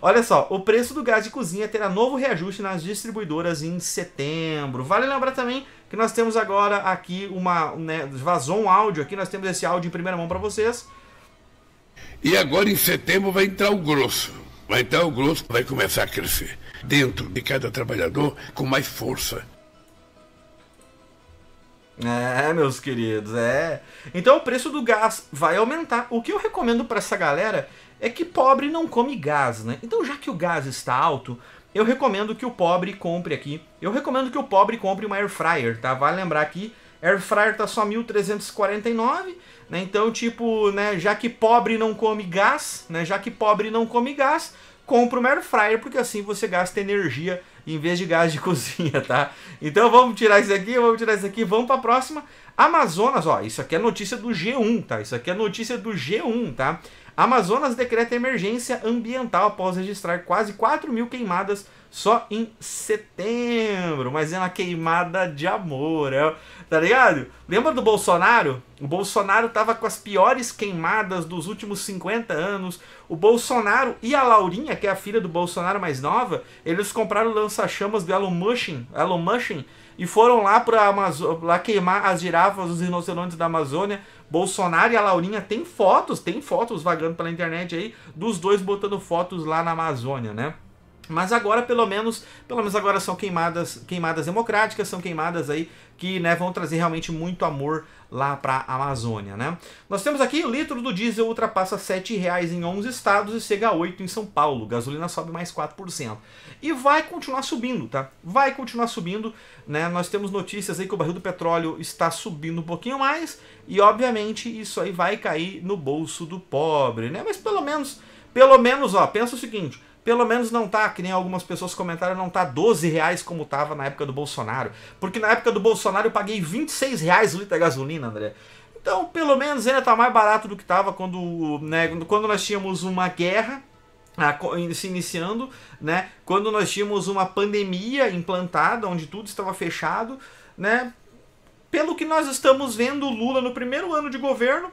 Olha só, o preço do gás de cozinha terá novo reajuste nas distribuidoras em setembro. Vale lembrar também que nós temos agora aqui uma. Né, vazou um áudio aqui, nós temos esse áudio em primeira mão para vocês. E agora em setembro vai entrar o grosso. Vai entrar o grosso, vai começar a crescer dentro de cada trabalhador com mais força. É, meus queridos, é. Então o preço do gás vai aumentar. O que eu recomendo para essa galera é que pobre não come gás, né? Então, já que o gás está alto, eu recomendo que o pobre compre aqui. Eu recomendo que o pobre compre uma air fryer, tá? Vale lembrar aqui, air fryer tá só 1349, né? Então, tipo, né, já que pobre não come gás, né, já que pobre não come gás, compra uma air fryer porque assim você gasta energia em vez de gás de cozinha, tá? Então vamos tirar isso aqui, vamos tirar isso aqui, vamos para a próxima. Amazonas, ó, isso aqui é notícia do G1, tá? Isso aqui é notícia do G1, tá? Amazonas decreta emergência ambiental após registrar quase 4 mil queimadas só em setembro. Mas é uma queimada de amor, é, tá ligado? Lembra do Bolsonaro? O Bolsonaro tava com as piores queimadas dos últimos 50 anos. O Bolsonaro e a Laurinha, que é a filha do Bolsonaro mais nova, eles compraram lança-chamas do Elon Musk, Elon Musk e foram lá para Amazo... lá queimar as girafas, os rinocerontes da Amazônia. Bolsonaro e a Laurinha tem fotos, tem fotos vagando pela internet aí dos dois botando fotos lá na Amazônia, né? Mas agora, pelo menos, pelo menos agora são queimadas, queimadas democráticas, são queimadas aí que né, vão trazer realmente muito amor lá para a Amazônia, né? Nós temos aqui o litro do diesel ultrapassa R$ 7,00 em 11 estados e chega a 8 em São Paulo. Gasolina sobe mais 4%. E vai continuar subindo, tá? Vai continuar subindo, né? Nós temos notícias aí que o barril do petróleo está subindo um pouquinho mais e obviamente isso aí vai cair no bolso do pobre, né? Mas pelo menos, pelo menos, ó, pensa o seguinte, pelo menos não tá, que nem algumas pessoas comentaram, não tá 12 reais como tava na época do Bolsonaro. Porque na época do Bolsonaro eu paguei 26 reais o litro da gasolina, André. Então, pelo menos ainda tá mais barato do que tava quando, né, quando nós tínhamos uma guerra ah, se iniciando, né? Quando nós tínhamos uma pandemia implantada, onde tudo estava fechado, né? Pelo que nós estamos vendo, Lula no primeiro ano de governo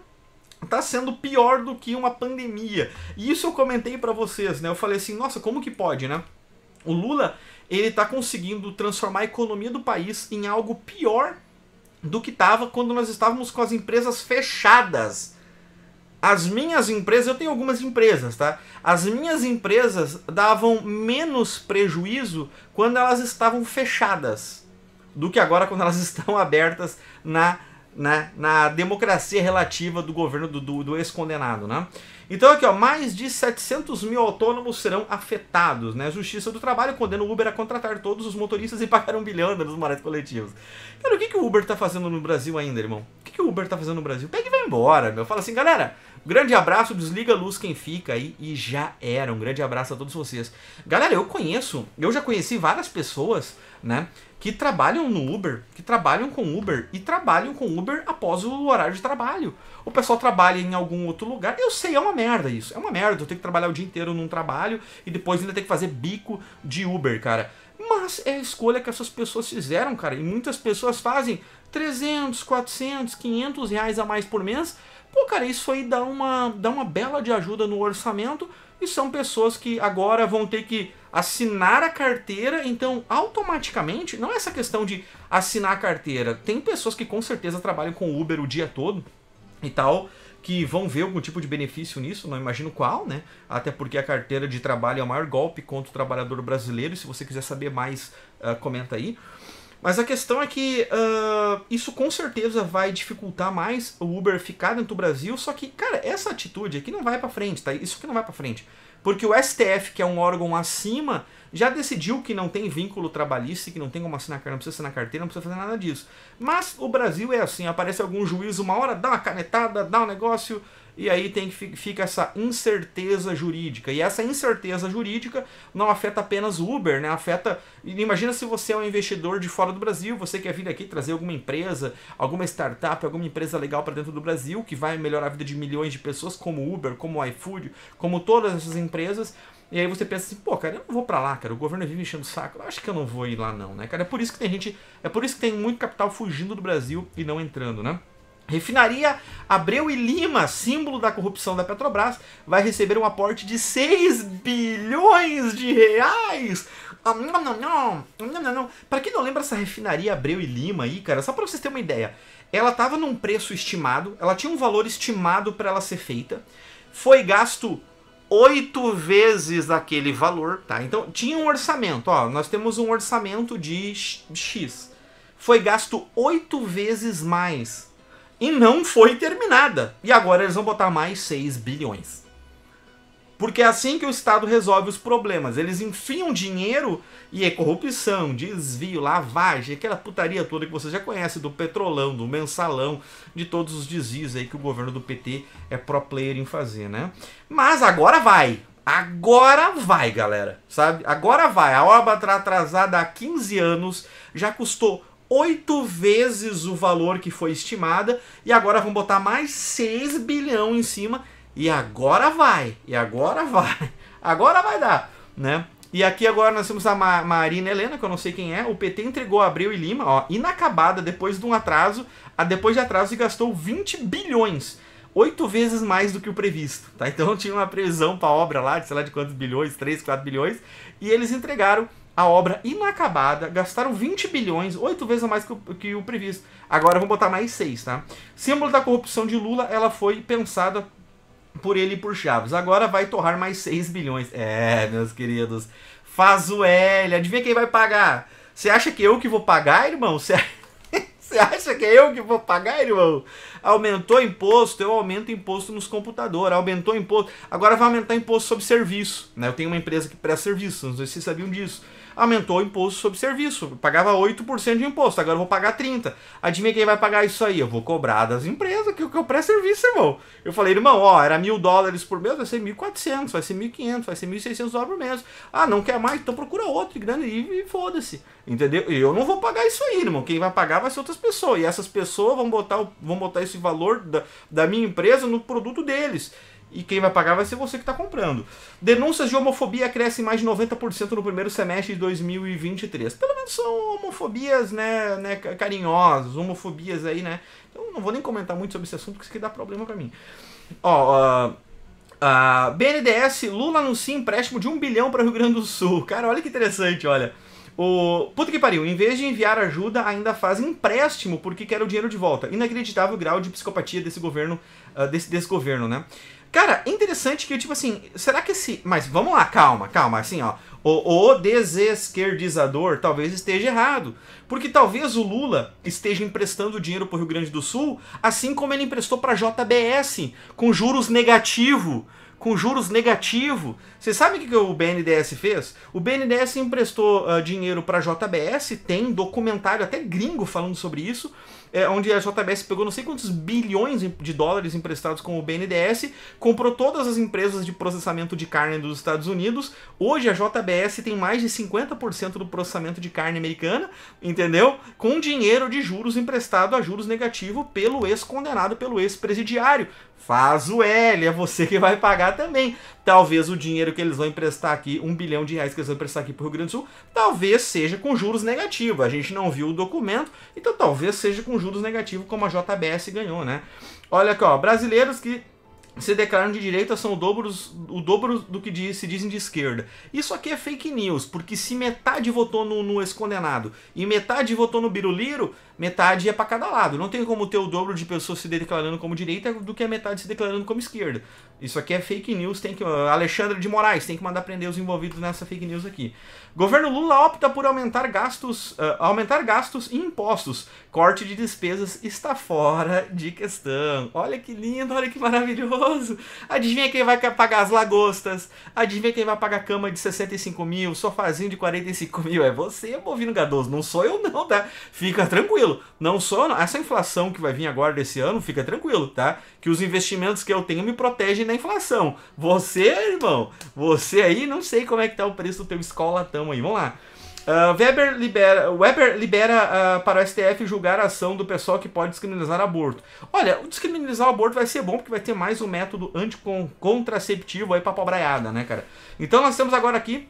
tá sendo pior do que uma pandemia. E isso eu comentei para vocês, né? Eu falei assim, nossa, como que pode, né? O Lula, ele tá conseguindo transformar a economia do país em algo pior do que tava quando nós estávamos com as empresas fechadas. As minhas empresas, eu tenho algumas empresas, tá? As minhas empresas davam menos prejuízo quando elas estavam fechadas do que agora quando elas estão abertas na né, na democracia relativa do governo do, do, do ex-condenado. Né? Então aqui, ó, mais de 700 mil autônomos serão afetados. Né? A Justiça do Trabalho condena o Uber a contratar todos os motoristas e pagar um bilhão nos morados coletivos. Cara, o que, que o Uber está fazendo no Brasil ainda, irmão? O que, que o Uber está fazendo no Brasil? Pega e vai embora, meu. Fala assim, galera, grande abraço, desliga a luz quem fica aí e já era. Um grande abraço a todos vocês. Galera, eu conheço, eu já conheci várias pessoas né? Que trabalham no Uber, que trabalham com Uber e trabalham com Uber após o horário de trabalho. O pessoal trabalha em algum outro lugar. Eu sei, é uma merda isso. É uma merda. Eu tenho que trabalhar o dia inteiro num trabalho e depois ainda ter que fazer bico de Uber, cara. Mas é a escolha que essas pessoas fizeram, cara. E muitas pessoas fazem 300, 400, 500 reais a mais por mês Pô, cara, isso aí dá uma, dá uma bela de ajuda no orçamento e são pessoas que agora vão ter que assinar a carteira, então automaticamente, não é essa questão de assinar a carteira. Tem pessoas que com certeza trabalham com Uber o dia todo e tal, que vão ver algum tipo de benefício nisso, não imagino qual, né? Até porque a carteira de trabalho é o maior golpe contra o trabalhador brasileiro. Se você quiser saber mais, uh, comenta aí. Mas a questão é que uh, isso com certeza vai dificultar mais o Uber ficar dentro do Brasil. Só que, cara, essa atitude aqui não vai para frente, tá? Isso aqui não vai para frente. Porque o STF, que é um órgão acima, já decidiu que não tem vínculo trabalhista, que não tem como assinar, não precisa assinar carteira, não precisa fazer nada disso. Mas o Brasil é assim, aparece algum juiz uma hora, dá uma canetada, dá um negócio, e aí tem que fica essa incerteza jurídica. E essa incerteza jurídica não afeta apenas o Uber, né? Afeta. Imagina se você é um investidor de fora do Brasil, você quer vir aqui trazer alguma empresa, alguma startup, alguma empresa legal para dentro do Brasil que vai melhorar a vida de milhões de pessoas, como Uber, como iFood, como todas essas empresas. E aí você pensa assim, pô, cara, eu não vou para lá, cara. O governo vive enchendo o saco. Eu acho que eu não vou ir lá não, né, cara? É por isso que tem gente, é por isso que tem muito capital fugindo do Brasil e não entrando, né? Refinaria Abreu e Lima, símbolo da corrupção da Petrobras, vai receber um aporte de 6 bilhões de reais. Ah, não, não, não, não, não, Pra quem não lembra essa refinaria Abreu e Lima aí, cara, só pra vocês terem uma ideia, ela tava num preço estimado, ela tinha um valor estimado para ela ser feita, foi gasto oito vezes aquele valor, tá? Então tinha um orçamento, ó, nós temos um orçamento de X. Foi gasto oito vezes mais e não foi terminada. E agora eles vão botar mais 6 bilhões. Porque é assim que o Estado resolve os problemas. Eles enfiam dinheiro e é corrupção, desvio, lavagem, aquela putaria toda que você já conhece do petrolão, do mensalão, de todos os desvios aí que o governo do PT é pro player em fazer, né? Mas agora vai. Agora vai, galera. Sabe? Agora vai. A obra tá atrasada há 15 anos, já custou oito vezes o valor que foi estimada e agora vão botar mais 6 bilhão em cima e agora vai, e agora vai, agora vai dar, né? E aqui agora nós temos a Ma Marina Helena, que eu não sei quem é. O PT entregou Abril e Lima, ó, inacabada depois de um atraso, a depois de atraso e gastou 20 bilhões oito vezes mais do que o previsto, tá? Então tinha uma previsão para a obra lá de sei lá de quantos bilhões, 3, 4 bilhões, e eles entregaram a obra inacabada, gastaram 20 bilhões, oito vezes a mais que o, que o previsto. Agora vou botar mais seis, tá? Símbolo da corrupção de Lula, ela foi pensada por ele e por Chaves. Agora vai torrar mais 6 bilhões. É, meus queridos. Faz o L. Adivinha quem vai pagar? Você acha que eu que vou pagar, irmão? Você acha que é eu que vou pagar, irmão? Aumentou imposto, eu aumento imposto nos computadores. Aumentou imposto. Agora vai aumentar imposto sobre serviço. Né? Eu tenho uma empresa que presta serviço, não sei se vocês sabiam disso aumentou o imposto sobre serviço. Eu pagava 8% de imposto, agora eu vou pagar 30%. Adivinha quem vai pagar isso aí? Eu vou cobrar das empresas, que, que eu presto é serviço, irmão. Eu falei, irmão, ó, era mil dólares por mês, vai ser 1.400, vai ser 1.500, vai ser 1.600 dólares por mês. Ah, não quer mais? Então procura outro, grande, e, e foda-se. Entendeu? E eu não vou pagar isso aí, irmão. Quem vai pagar vai ser outras pessoas. E essas pessoas vão botar, vão botar esse valor da, da minha empresa no produto deles e quem vai pagar vai ser você que está comprando. Denúncias de homofobia crescem mais de 90% no primeiro semestre de 2023. Pelo menos são homofobias, né, né, carinhosas, homofobias aí, né? Então não vou nem comentar muito sobre esse assunto, porque isso aqui dá problema para mim. Ó, uh, uh, BNDS, Lula anuncia empréstimo de 1 bilhão para o Rio Grande do Sul. Cara, olha que interessante, olha. O puta que pariu, em vez de enviar ajuda, ainda faz empréstimo porque quer o dinheiro de volta. Inacreditável o grau de psicopatia desse governo, uh, desse, desse governo, né? Cara, interessante que, tipo assim, será que esse. Mas vamos lá, calma, calma, assim, ó. O, o desesquerdizador talvez esteja errado. Porque talvez o Lula esteja emprestando dinheiro para o Rio Grande do Sul, assim como ele emprestou para a JBS, com juros negativos com juros negativo. Você sabe o que, o BNDES fez? O BNDES emprestou uh, dinheiro para a JBS, tem documentário até gringo falando sobre isso, é, onde a JBS pegou não sei quantos bilhões de dólares emprestados com o BNDES, comprou todas as empresas de processamento de carne dos Estados Unidos. Hoje a JBS tem mais de 50% do processamento de carne americana, entendeu? Com dinheiro de juros emprestado a juros negativo pelo ex-condenado, pelo ex-presidiário. Faz o L, é você que vai pagar também. Talvez o dinheiro que eles vão emprestar aqui, um bilhão de reais que eles vão emprestar aqui para o Rio Grande do Sul, talvez seja com juros negativos. A gente não viu o documento, então talvez seja com juros negativos, como a JBS ganhou, né? Olha aqui, ó, brasileiros que se declaram de direita são o dobro, o dobro do que diz, se dizem de esquerda. Isso aqui é fake news, porque se metade votou no, no escondenado e metade votou no biruliro, metade é para cada lado. Não tem como ter o dobro de pessoas se declarando como direita do que a metade se declarando como esquerda. Isso aqui é fake news, tem que. Alexandre de Moraes tem que mandar prender os envolvidos nessa fake news aqui. Governo Lula opta por aumentar gastos, uh, aumentar gastos e impostos. Corte de despesas está fora de questão. Olha que lindo, olha que maravilhoso. Adivinha quem vai pagar as lagostas? Adivinha quem vai pagar cama de 65 mil, sofazinho de 45 mil? É você, bovino gadoso. Não sou eu, não, tá? Fica tranquilo. Não sou eu, não. Essa inflação que vai vir agora desse ano, fica tranquilo, tá? Que os investimentos que eu tenho me protegem corrigindo a inflação. Você, irmão, você aí, não sei como é que tá o preço do teu escolatão aí. Vamos lá. Uh, Weber libera, Weber libera uh, para o STF julgar a ação do pessoal que pode descriminalizar aborto. Olha, descriminalizar o aborto vai ser bom porque vai ter mais um método anticontraceptivo aí pra pobraiada, né, cara? Então nós temos agora aqui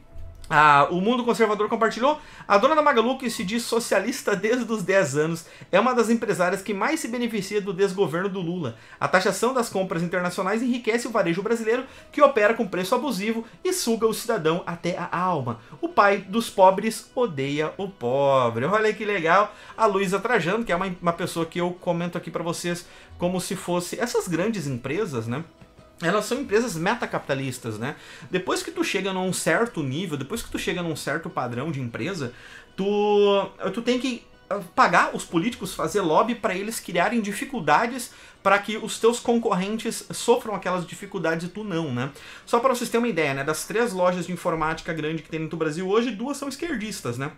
ah, o mundo conservador compartilhou. A dona da Magalu, que se diz socialista desde os 10 anos, é uma das empresárias que mais se beneficia do desgoverno do Lula. A taxação das compras internacionais enriquece o varejo brasileiro, que opera com preço abusivo e suga o cidadão até a alma. O pai dos pobres odeia o pobre. Olha que legal. A Luísa Trajano, que é uma, uma pessoa que eu comento aqui para vocês como se fosse essas grandes empresas, né? elas são empresas metacapitalistas, né? Depois que tu chega num certo nível, depois que tu chega num certo padrão de empresa, tu, tu tem que ah, pagar os políticos, fazer lobby para eles criarem dificuldades para que os teus concorrentes sofram aquelas dificuldades e tu não, né? Só para vocês terem uma ideia, né? Das três lojas de informática grande que tem no Brasil hoje, duas são esquerdistas, né?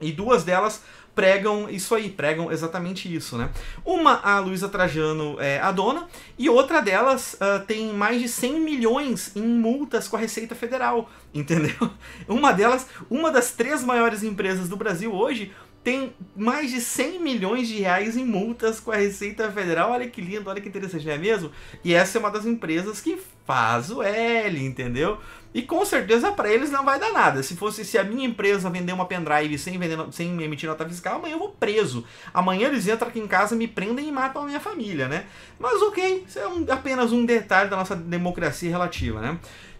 E duas delas pregam isso aí, pregam exatamente isso, né? Uma, a Luísa Trajano é a dona, e outra delas uh, tem mais de 100 milhões em multas com a Receita Federal, entendeu? Uma delas, uma das três maiores empresas do Brasil hoje, tem mais de 100 milhões de reais em multas com a Receita Federal. Olha que lindo, olha que interessante, não é mesmo? E essa é uma das empresas que faz o L, entendeu? E com certeza para eles não vai dar nada. Se fosse se a minha empresa vender uma pendrive sem, vender, sem emitir nota fiscal, amanhã eu vou preso. Amanhã eles entram aqui em casa, me prendem e matam a minha família, né? Mas ok, isso é um, apenas um detalhe da nossa democracia relativa, né?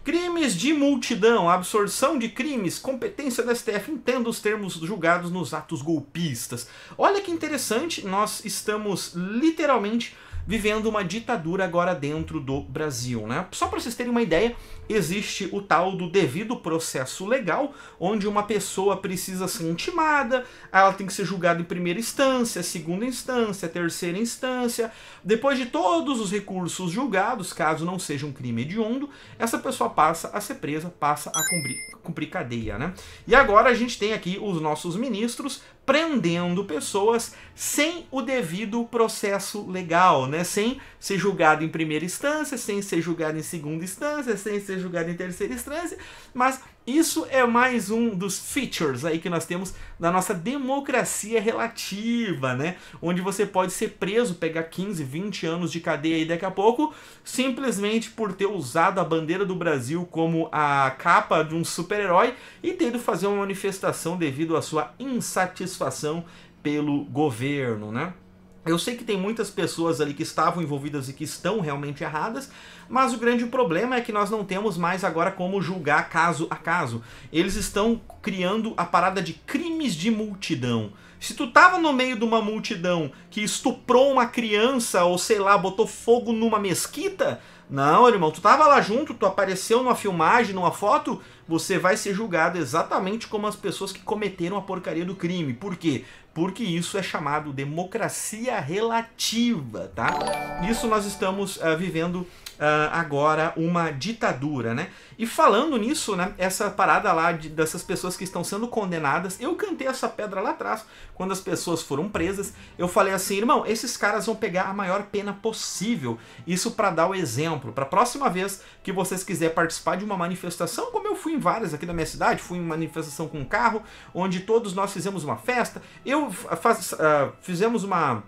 Crimes de multidão, absorção de crimes, competência do STF, entenda os termos julgados nos atos golpistas. Olha que interessante, nós estamos literalmente vivendo uma ditadura agora dentro do Brasil. Né? Só para vocês terem uma ideia, existe o tal do devido processo legal, onde uma pessoa precisa ser intimada, ela tem que ser julgada em primeira instância, segunda instância, terceira instância. Depois de todos os recursos julgados, caso não seja um crime hediondo, essa pessoa passa a ser presa, passa a cumprir, cumprir cadeia. Né? E agora a gente tem aqui os nossos ministros prendendo pessoas sem o devido processo legal, né? Sem ser julgado em primeira instância, sem ser julgado em segunda instância, sem ser julgado em terceira instância, mas isso é mais um dos features aí que nós temos da nossa democracia relativa, né? Onde você pode ser preso, pegar 15, 20 anos de cadeia aí daqui a pouco, simplesmente por ter usado a bandeira do Brasil como a capa de um super-herói e tendo fazer uma manifestação devido à sua insatisfação pelo governo, né? Eu sei que tem muitas pessoas ali que estavam envolvidas e que estão realmente erradas, mas o grande problema é que nós não temos mais agora como julgar caso a caso. Eles estão criando a parada de crimes de multidão. Se tu tava no meio de uma multidão que estuprou uma criança ou sei lá, botou fogo numa mesquita, não, irmão, tu tava lá junto, tu apareceu numa filmagem, numa foto, você vai ser julgado exatamente como as pessoas que cometeram a porcaria do crime. Por quê? Porque isso é chamado democracia relativa, tá? Isso nós estamos uh, vivendo Uh, agora uma ditadura, né? E falando nisso, né, essa parada lá de, dessas pessoas que estão sendo condenadas, eu cantei essa pedra lá atrás, quando as pessoas foram presas, eu falei assim, irmão, esses caras vão pegar a maior pena possível, isso para dar o exemplo, para próxima vez que vocês quiserem participar de uma manifestação, como eu fui várias aqui na minha cidade, fui em manifestação com um carro, onde todos nós fizemos uma festa. Eu faz, uh, ah, fizemos uma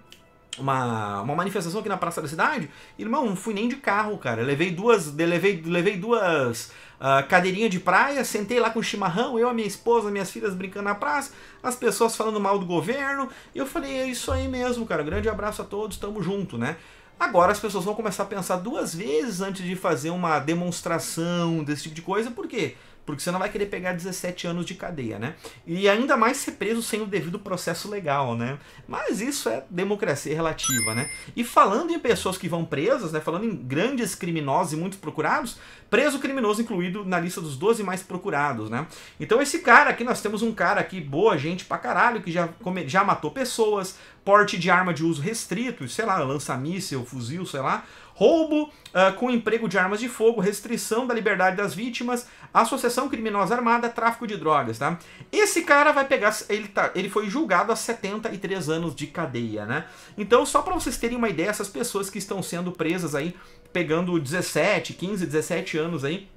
uma, uma manifestação aqui na praça da cidade, irmão, não fui nem de carro, cara. levei duas, levei, levei duas uh, cadeirinhas de praia, sentei lá com chimarrão, eu, a minha esposa, minhas filhas brincando na praça, as pessoas falando mal do governo. E eu falei, é isso aí mesmo, cara. Grande abraço a todos, tamo junto, né? Agora as pessoas vão começar a pensar duas vezes antes de fazer uma demonstração desse tipo de coisa, por quê? Porque porque você não vai querer pegar 17 anos de cadeia, né? E ainda mais ser preso sem o devido processo legal, né? Mas isso é democracia relativa, né? E falando em pessoas que vão presas, né? Falando em grandes criminosos e muito procurados, preso criminoso incluído na lista dos 12 mais procurados, né? Então esse cara aqui, nós temos um cara aqui, boa gente pra caralho, que já, come, já matou pessoas, porte de arma de uso restrito, sei lá, lança-míssel, fuzil, sei lá, roubo uh, com emprego de armas de fogo, restrição da liberdade das vítimas, associação criminosa armada, tráfico de drogas, tá? Esse cara vai pegar, ele, tá, ele foi julgado a 73 anos de cadeia, né? Então, só para vocês terem uma ideia, essas pessoas que estão sendo presas aí, pegando 17, 15, 17 anos aí,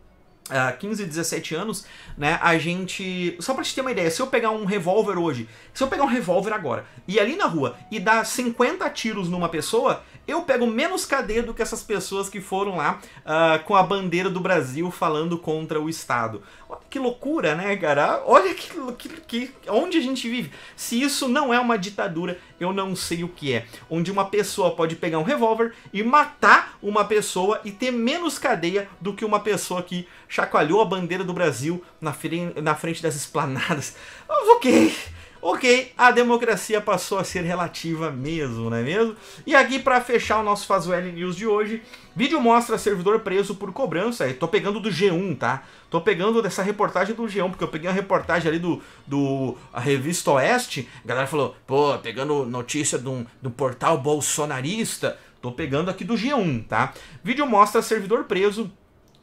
uh, 15, 17 anos, né? A gente. Só pra te ter uma ideia, se eu pegar um revólver hoje, se eu pegar um revólver agora e ali na rua e dar 50 tiros numa pessoa, eu pego menos cadeia do que essas pessoas que foram lá uh, com a bandeira do Brasil falando contra o Estado. Olha que loucura, né, cara? Olha que, que, que, onde a gente vive. Se isso não é uma ditadura, eu não sei o que é. Onde uma pessoa pode pegar um revólver e matar uma pessoa e ter menos cadeia do que uma pessoa que chacoalhou a bandeira do Brasil na, frente, na frente das esplanadas. Ok, ok, a democracia passou a ser relativa mesmo, não é mesmo? E aqui para fechar o nosso Fazuel News de hoje, vídeo mostra servidor preso por cobrança, eu é, tô pegando do G1, tá? Tô pegando dessa reportagem do G1, porque eu peguei uma reportagem ali do, do a revista Oeste, a galera falou, pô, pegando notícia de um, de um portal bolsonarista, tô pegando aqui do G1, tá? Vídeo mostra servidor preso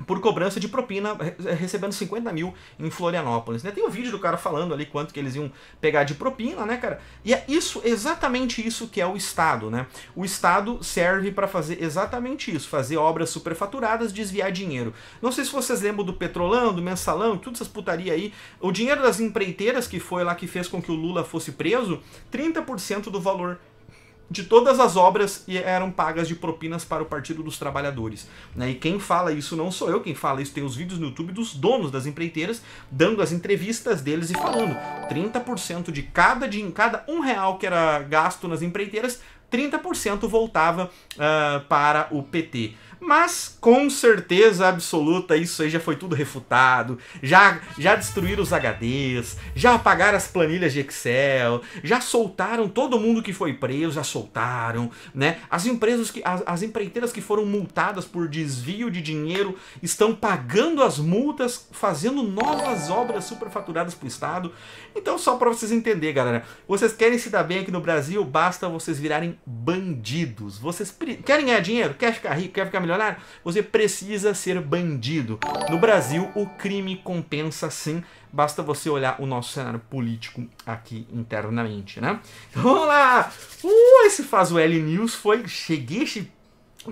por cobrança de propina, eh, recebendo 50 mil em Florianópolis. Né? Tem um vídeo do cara falando ali quanto que eles iam pegar de propina, né, cara? E é isso, exatamente isso que é o Estado, né? O Estado serve para fazer exatamente isso, fazer obras superfaturadas, desviar dinheiro. Não sei se vocês lembram do Petrolão, do Mensalão, tudo essas putaria aí. O dinheiro das empreiteiras que foi lá que fez com que o Lula fosse preso, 30% do valor de todas as obras eram pagas de propinas para o Partido dos Trabalhadores. Né? E quem fala isso não sou eu, quem fala isso tem os vídeos no YouTube dos donos das empreiteiras dando as entrevistas deles e falando 30% de cada de cada um real que era gasto nas empreiteiras, 30% voltava uh, para o PT. Mas com certeza absoluta isso aí já foi tudo refutado, já já destruíram os HDs, já apagaram as planilhas de Excel, já soltaram todo mundo que foi preso, já soltaram, né? As empresas que as, as empreiteiras que foram multadas por desvio de dinheiro estão pagando as multas, fazendo novas obras superfaturadas para o Estado. Então só para vocês entenderem, galera, vocês querem se dar bem aqui no Brasil, basta vocês virarem bandidos. Vocês querem ganhar dinheiro, quer ficar rico, quer ficar melhor milionário, você precisa ser bandido. No Brasil, o crime compensa sim, basta você olhar o nosso cenário político aqui internamente, né? Então, vamos lá! Uh, esse Faz o L News foi... Cheguei,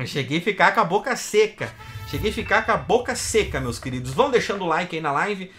cheguei a ficar com a boca seca. Cheguei a ficar com a boca seca, meus queridos. Vão deixando o like aí na live.